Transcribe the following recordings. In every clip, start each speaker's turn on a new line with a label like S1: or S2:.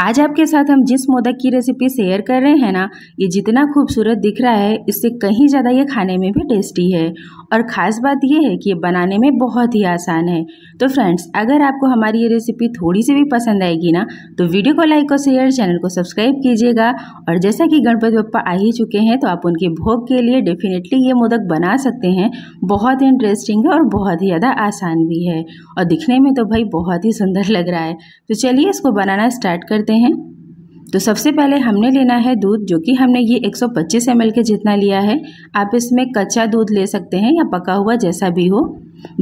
S1: आज आपके साथ हम जिस मोदक की रेसिपी शेयर कर रहे हैं ना ये जितना खूबसूरत दिख रहा है इससे कहीं ज़्यादा ये खाने में भी टेस्टी है और ख़ास बात ये है कि ये बनाने में बहुत ही आसान है तो फ्रेंड्स अगर आपको हमारी ये रेसिपी थोड़ी सी भी पसंद आएगी ना तो वीडियो को लाइक और शेयर चैनल को सब्सक्राइब कीजिएगा और जैसा कि गणपति पप्पा आ ही चुके हैं तो आप उनके भोग के लिए डेफिनेटली ये मोदक बना सकते हैं बहुत ही इंटरेस्टिंग है और बहुत ही ज़्यादा आसान भी है और दिखने में तो भाई बहुत ही सुंदर लग रहा है तो चलिए इसको बनाना स्टार्ट कर करते हैं तो सबसे पहले हमने लेना है दूध जो कि हमने ये 125 ml के जितना लिया है आप इसमें कच्चा दूध ले सकते हैं या पका हुआ जैसा भी हो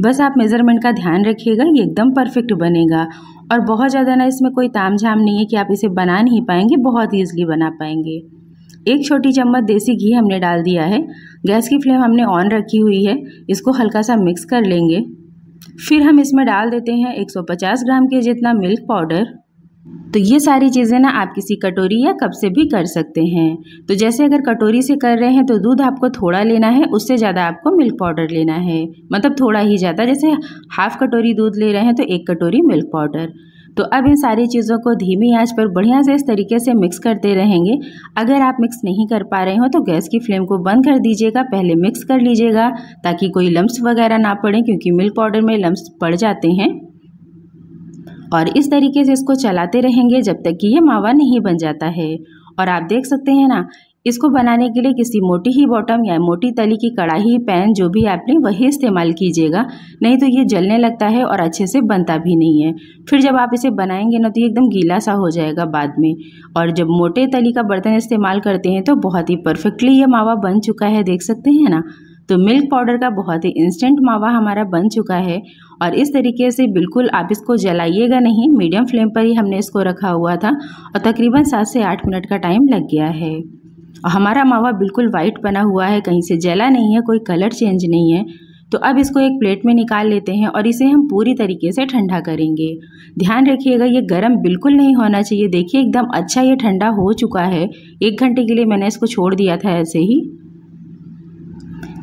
S1: बस आप मेज़रमेंट का ध्यान रखिएगा ये एकदम परफेक्ट बनेगा और बहुत ज़्यादा ना इसमें कोई ताम झाम नहीं है कि आप इसे बना नहीं पाएंगे बहुत ईजिली बना पाएंगे एक छोटी चम्मच देसी घी हमने डाल दिया है गैस की फ्लेम हमने ऑन रखी हुई है इसको हल्का सा मिक्स कर लेंगे फिर हम इसमें डाल देते हैं 150 ग्राम के जितना मिल्क पाउडर तो ये सारी चीज़ें ना आप किसी कटोरी या कप से भी कर सकते हैं तो जैसे अगर कटोरी से कर रहे हैं तो दूध आपको थोड़ा लेना है उससे ज़्यादा आपको मिल्क पाउडर लेना है मतलब थोड़ा ही ज़्यादा जैसे हाफ कटोरी दूध ले रहे हैं तो एक कटोरी मिल्क पाउडर तो अब इन सारी चीज़ों को धीमी आंच पर बढ़िया से इस तरीके से मिक्स करते रहेंगे अगर आप मिक्स नहीं कर पा रहे हो तो गैस की फ्लेम को बंद कर दीजिएगा पहले मिक्स कर लीजिएगा ताकि कोई लम्ब वगैरह ना पड़े क्योंकि मिल्क पाउडर में लम्ब पड़ जाते हैं और इस तरीके से इसको चलाते रहेंगे जब तक कि ये मावा नहीं बन जाता है और आप देख सकते हैं ना इसको बनाने के लिए किसी मोटी ही बॉटम या मोटी तली की कढ़ाई पैन जो भी आप लें वही इस्तेमाल कीजिएगा नहीं तो ये जलने लगता है और अच्छे से बनता भी नहीं है फिर जब आप इसे बनाएंगे ना तो ये एकदम गीला सा हो जाएगा बाद में और जब मोटे तली का बर्तन इस्तेमाल करते हैं तो बहुत ही परफेक्टली ये मावा बन चुका है देख सकते हैं ना तो मिल्क पाउडर का बहुत ही इंस्टेंट मावा हमारा बन चुका है और इस तरीके से बिल्कुल आप इसको जलाइएगा नहीं मीडियम फ्लेम पर ही हमने इसको रखा हुआ था और तकरीबन सात से आठ मिनट का टाइम लग गया है और हमारा मावा बिल्कुल वाइट बना हुआ है कहीं से जला नहीं है कोई कलर चेंज नहीं है तो अब इसको एक प्लेट में निकाल लेते हैं और इसे हम पूरी तरीके से ठंडा करेंगे ध्यान रखिएगा ये गर्म बिल्कुल नहीं होना चाहिए देखिए एकदम अच्छा ये ठंडा हो चुका है एक घंटे के लिए मैंने इसको छोड़ दिया था ऐसे ही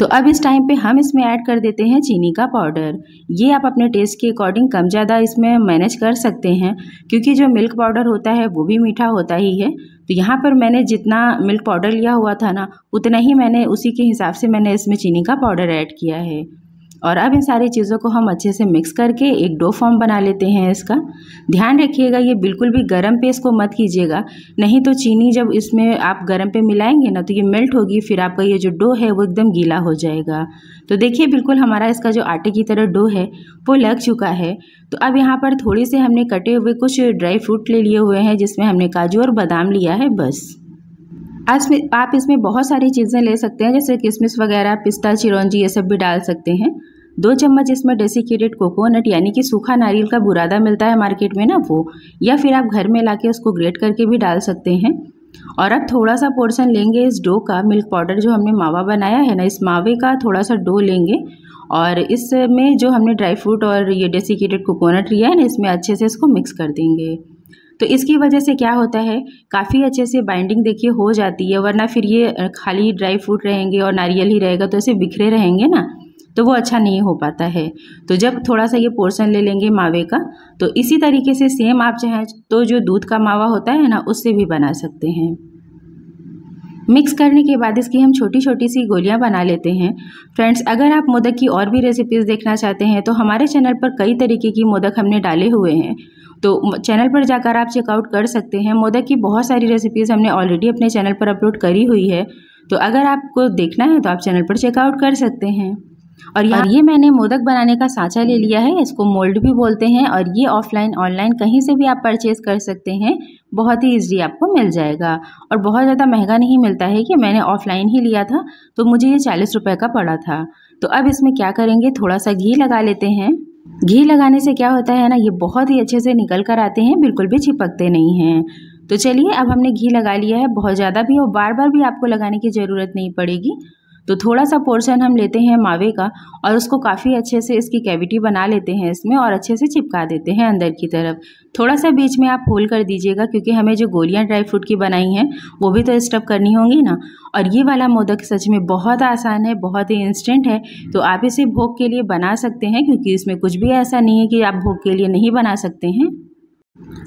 S1: तो अब इस टाइम पे हम इसमें ऐड कर देते हैं चीनी का पाउडर ये आप अपने टेस्ट के अकॉर्डिंग कम ज़्यादा इसमें मैनेज कर सकते हैं क्योंकि जो मिल्क पाउडर होता है वो भी मीठा होता ही है तो यहाँ पर मैंने जितना मिल्क पाउडर लिया हुआ था ना उतना ही मैंने उसी के हिसाब से मैंने इसमें चीनी का पाउडर ऐड किया है और अब इन सारी चीज़ों को हम अच्छे से मिक्स करके एक डो फॉर्म बना लेते हैं इसका ध्यान रखिएगा ये बिल्कुल भी गर्म पे इसको मत कीजिएगा नहीं तो चीनी जब इसमें आप गर्म पे मिलाएंगे ना तो ये मेल्ट होगी फिर आपका ये जो डो है वो एकदम गीला हो जाएगा तो देखिए बिल्कुल हमारा इसका जो आटे की तरह डो है वो लग चुका है तो अब यहाँ पर थोड़ी से हमने कटे हुए कुछ ड्राई फ्रूट ले लिए हुए हैं जिसमें हमने काजू और बादाम लिया है बस आज में आप इसमें बहुत सारी चीज़ें ले सकते हैं जैसे किशमिश वगैरह पिस्ता चिरौंजी ये सब भी डाल सकते हैं दो चम्मच इसमें डेसिकेटेड कोकोनट यानी कि सूखा नारियल का बुरादा मिलता है मार्केट में ना वो या फिर आप घर में ला उसको ग्रेट करके भी डाल सकते हैं और अब थोड़ा सा पोर्शन लेंगे इस डो का मिल्क पाउडर जो हमने मावा बनाया है ना इस मावे का थोड़ा सा डो लेंगे और इसमें जो हमने ड्राई फ्रूट और ये डेसिकेटेड कोकोनट लिया है ना इसमें अच्छे से इसको मिक्स कर देंगे तो इसकी वजह से क्या होता है काफ़ी अच्छे से बाइंडिंग देखिए हो जाती है वरना फिर ये खाली ड्राई फ्रूट रहेंगे और नारियल ही रहेगा तो ऐसे बिखरे रहेंगे ना तो वो अच्छा नहीं हो पाता है तो जब थोड़ा सा ये पोर्शन ले लेंगे मावे का तो इसी तरीके से सेम आप चाहें तो जो दूध का मावा होता है ना उससे भी बना सकते हैं मिक्स करने के बाद इसकी हम छोटी छोटी सी गोलियां बना लेते हैं फ्रेंड्स अगर आप मोदक की और भी रेसिपीज़ देखना चाहते हैं तो हमारे चैनल पर कई तरीके की मोदक हमने डाले हुए हैं तो चैनल पर जाकर आप चेकआउट कर सकते हैं मोदक की बहुत सारी रेसिपीज़ हमने ऑलरेडी अपने चैनल पर अपलोड करी हुई है तो अगर आपको देखना है तो आप चैनल पर चेकआउट कर सकते हैं और यार ये मैंने मोदक बनाने का सांचा ले लिया है इसको मोल्ड भी बोलते हैं और ये ऑफलाइन ऑनलाइन कहीं से भी आप परचेज़ कर सकते हैं बहुत ही ईजी आपको मिल जाएगा और बहुत ज़्यादा महंगा नहीं मिलता है कि मैंने ऑफलाइन ही लिया था तो मुझे ये चालीस रुपये का पड़ा था तो अब इसमें क्या करेंगे थोड़ा सा घी लगा लेते हैं घी लगाने से क्या होता है ना ये बहुत ही अच्छे से निकल कर आते हैं बिल्कुल भी चिपकते नहीं हैं तो चलिए अब हमने घी लगा लिया है बहुत ज़्यादा भी और बार बार भी आपको लगाने की ज़रूरत नहीं पड़ेगी तो थोड़ा सा पोर्शन हम लेते हैं मावे का और उसको काफ़ी अच्छे से इसकी कैविटी बना लेते हैं इसमें और अच्छे से चिपका देते हैं अंदर की तरफ थोड़ा सा बीच में आप होल कर दीजिएगा क्योंकि हमें जो गोलियां ड्राई फ्रूट की बनाई हैं वो भी तो स्टप करनी होंगी ना और ये वाला मोदक सच में बहुत आसान है बहुत ही इंस्टेंट है तो आप इसे भोग के लिए बना सकते हैं क्योंकि इसमें कुछ भी ऐसा नहीं है कि आप भोग के लिए नहीं बना सकते हैं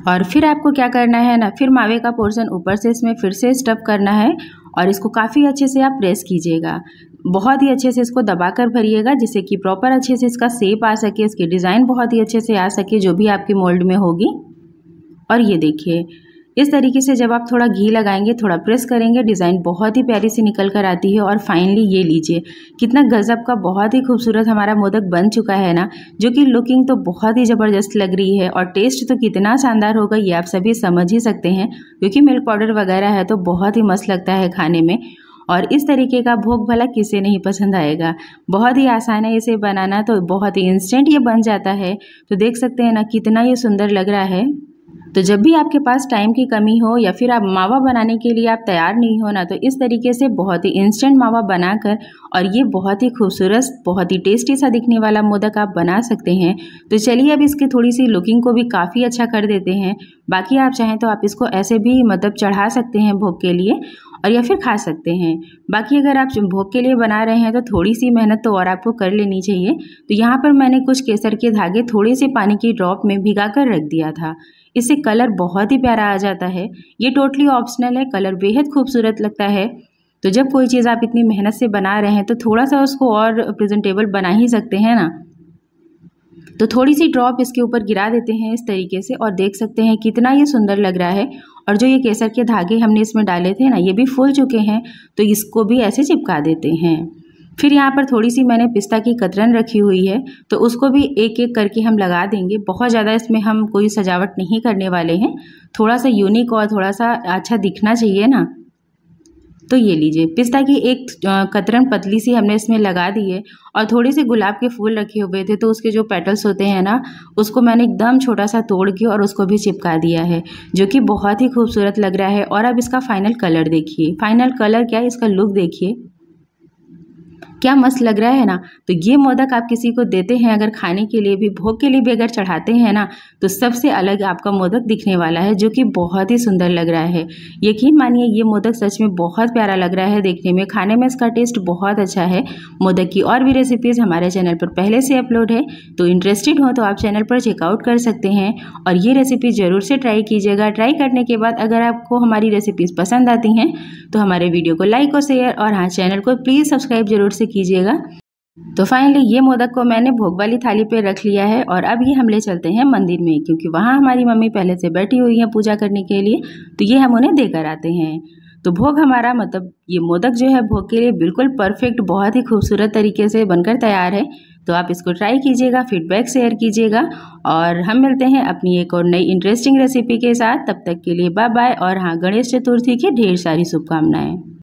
S1: और फिर आपको क्या करना है ना फिर मावे का पोर्शन ऊपर से इसमें फिर से स्टफ करना है और इसको काफ़ी अच्छे से आप प्रेस कीजिएगा बहुत ही अच्छे से इसको दबाकर भरिएगा जिससे कि प्रॉपर अच्छे से इसका सेप आ सके इसकी डिज़ाइन बहुत ही अच्छे से आ सके जो भी आपकी मोल्ड में होगी और ये देखिए इस तरीके से जब आप थोड़ा घी लगाएंगे थोड़ा प्रेस करेंगे डिज़ाइन बहुत ही प्यारी सी निकल कर आती है और फाइनली ये लीजिए कितना गज़ब का बहुत ही खूबसूरत हमारा मोदक बन चुका है ना जो कि लुकिंग तो बहुत ही ज़बरदस्त लग रही है और टेस्ट तो कितना शानदार होगा ये आप सभी समझ ही सकते हैं क्योंकि मिल्क पाउडर वगैरह है तो बहुत ही मस्त लगता है खाने में और इस तरीके का भोग भला किसे नहीं पसंद आएगा बहुत ही आसान है इसे बनाना तो बहुत ही इंस्टेंट ये बन जाता है तो देख सकते हैं ना कितना ये सुंदर लग रहा है तो जब भी आपके पास टाइम की कमी हो या फिर आप मावा बनाने के लिए आप तैयार नहीं हो ना तो इस तरीके से बहुत ही इंस्टेंट मावा बनाकर और ये बहुत ही खूबसूरत बहुत ही टेस्टी सा दिखने वाला मोदक आप बना सकते हैं तो चलिए अब इसकी थोड़ी सी लुकिंग को भी काफ़ी अच्छा कर देते हैं बाकी आप चाहें तो आप इसको ऐसे भी मतलब चढ़ा सकते हैं भोग के लिए और या फिर खा सकते हैं बाकी अगर आप भोग के लिए बना रहे हैं तो थोड़ी सी मेहनत तो और आपको कर लेनी चाहिए तो यहाँ पर मैंने कुछ केसर के धागे थोड़े से पानी की ड्रॉप में भिगा कर रख दिया था इससे कलर बहुत ही प्यारा आ जाता है ये टोटली ऑप्शनल है कलर बेहद खूबसूरत लगता है तो जब कोई चीज़ आप इतनी मेहनत से बना रहे हैं तो थोड़ा सा उसको और प्रेजेंटेबल बना ही सकते हैं ना तो थोड़ी सी ड्रॉप इसके ऊपर गिरा देते हैं इस तरीके से और देख सकते हैं कितना ये सुंदर लग रहा है और जो ये केसर के धागे हमने इसमें डाले थे ना ये भी फूल चुके हैं तो इसको भी ऐसे चिपका देते हैं फिर यहाँ पर थोड़ी सी मैंने पिस्ता की कतरन रखी हुई है तो उसको भी एक एक करके हम लगा देंगे बहुत ज़्यादा इसमें हम कोई सजावट नहीं करने वाले हैं थोड़ा सा यूनिक और थोड़ा सा अच्छा दिखना चाहिए ना तो ये लीजिए पिस्ता की एक कतरन पतली सी हमने इसमें लगा दी है और थोड़े से गुलाब के फूल रखे हुए थे तो उसके जो पेटल्स होते हैं ना उसको मैंने एकदम छोटा सा तोड़ के और उसको भी चिपका दिया है जो कि बहुत ही खूबसूरत लग रहा है और अब इसका फाइनल कलर देखिए फाइनल कलर क्या है इसका लुक देखिए क्या मस्त लग रहा है ना तो ये मोदक आप किसी को देते हैं अगर खाने के लिए भी भोग के लिए भी अगर चढ़ाते हैं ना तो सबसे अलग आपका मोदक दिखने वाला है जो कि बहुत ही सुंदर लग रहा है यकीन मानिए ये मोदक सच में बहुत प्यारा लग रहा है देखने में खाने में इसका टेस्ट बहुत अच्छा है मोदक की और भी रेसिपीज़ हमारे चैनल पर पहले से अपलोड है तो इंटरेस्टेड हो तो आप चैनल पर चेकआउट कर सकते हैं और ये रेसिपी ज़रूर से ट्राई कीजिएगा ट्राई करने के बाद अगर आपको हमारी रेसिपीज़ पसंद आती हैं तो हमारे वीडियो को लाइक और शेयर और हाँ चैनल को प्लीज़ सब्सक्राइब जरूर से कीजिएगा तो फाइनली ये मोदक को मैंने भोग वाली थाली पे रख लिया है और अब ये हम ले चलते हैं मंदिर में क्योंकि वहाँ हमारी मम्मी पहले से बैठी हुई है पूजा करने के लिए तो ये हम उन्हें देकर आते हैं तो भोग हमारा मतलब ये मोदक जो है भोग के लिए बिल्कुल परफेक्ट बहुत ही खूबसूरत तरीके से बनकर तैयार है तो आप इसको ट्राई कीजिएगा फीडबैक शेयर कीजिएगा और हम मिलते हैं अपनी एक और नई इंटरेस्टिंग रेसिपी के साथ तब तक के लिए बाय बाय और हाँ गणेश चतुर्थी की ढेर सारी शुभकामनाएँ